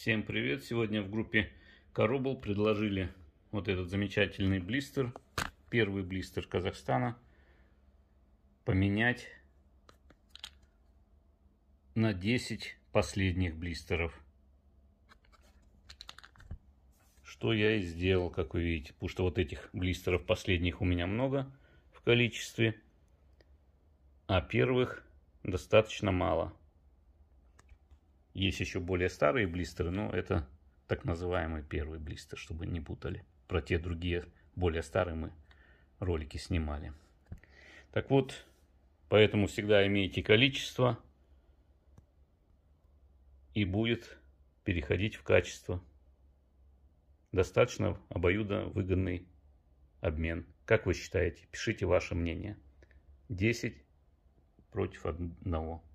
Всем привет! Сегодня в группе Коробл предложили вот этот замечательный блистер, первый блистер Казахстана, поменять на 10 последних блистеров. Что я и сделал, как вы видите, потому что вот этих блистеров последних у меня много в количестве, а первых достаточно мало. Есть еще более старые блистеры, но это так называемый первый блистер, чтобы не путали. Про те другие, более старые мы ролики снимали. Так вот, поэтому всегда имейте количество и будет переходить в качество. Достаточно обоюдо выгодный обмен. Как вы считаете? Пишите ваше мнение. 10 против одного.